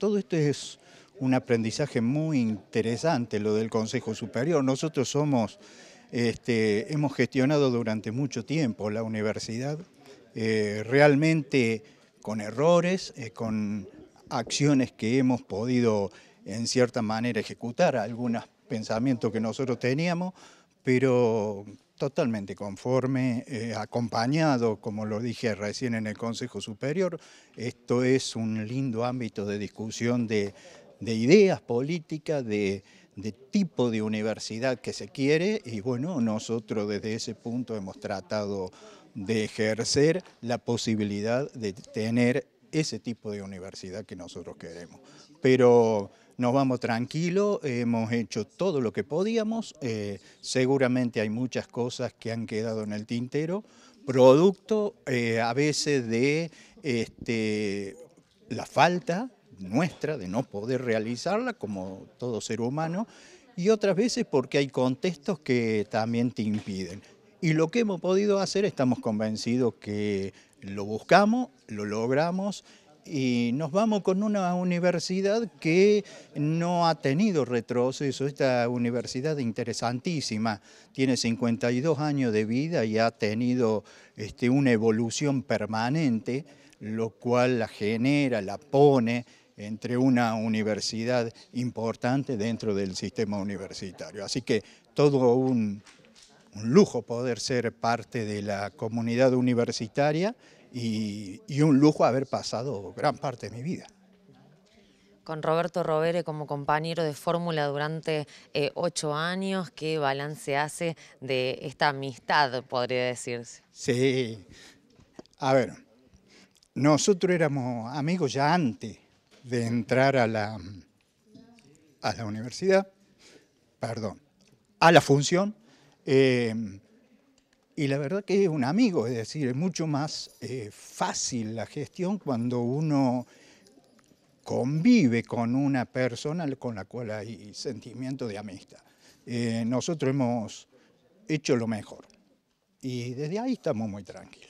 todo esto es un aprendizaje muy interesante, lo del Consejo Superior. Nosotros somos, este, hemos gestionado durante mucho tiempo la universidad, eh, realmente con errores, eh, con acciones que hemos podido en cierta manera ejecutar, algunos pensamientos que nosotros teníamos, pero totalmente conforme, eh, acompañado, como lo dije recién en el Consejo Superior. Esto es un lindo ámbito de discusión de, ideas políticas, de, de tipo de universidad que se quiere y bueno, nosotros desde ese punto hemos tratado de ejercer la posibilidad de tener ese tipo de universidad que nosotros queremos. Pero nos vamos tranquilo hemos hecho todo lo que podíamos, eh, seguramente hay muchas cosas que han quedado en el tintero, producto eh, a veces de este, la falta nuestra de no poder realizarla como todo ser humano y otras veces porque hay contextos que también te impiden. Y lo que hemos podido hacer, estamos convencidos que lo buscamos, lo logramos y nos vamos con una universidad que no ha tenido retroceso, esta universidad interesantísima, tiene 52 años de vida y ha tenido este, una evolución permanente, lo cual la genera, la pone entre una universidad importante dentro del sistema universitario. Así que todo un un lujo poder ser parte de la comunidad universitaria y, un lujo haber pasado gran parte de mi vida. Con Roberto Robere como compañero de fórmula durante eh, ocho años, ¿qué balance hace de esta amistad, podría decirse? Sí, a ver, nosotros éramos amigos ya antes de entrar a la, a la universidad, perdón, a la función, Em, y la verdad que es un amigo, es decir, es mucho más eh, fácil la gestión cuando uno convive con una persona con la cual hay sentimiento de amistad. Eh, nosotros hemos hecho lo mejor y desde ahí estamos muy tranquilos.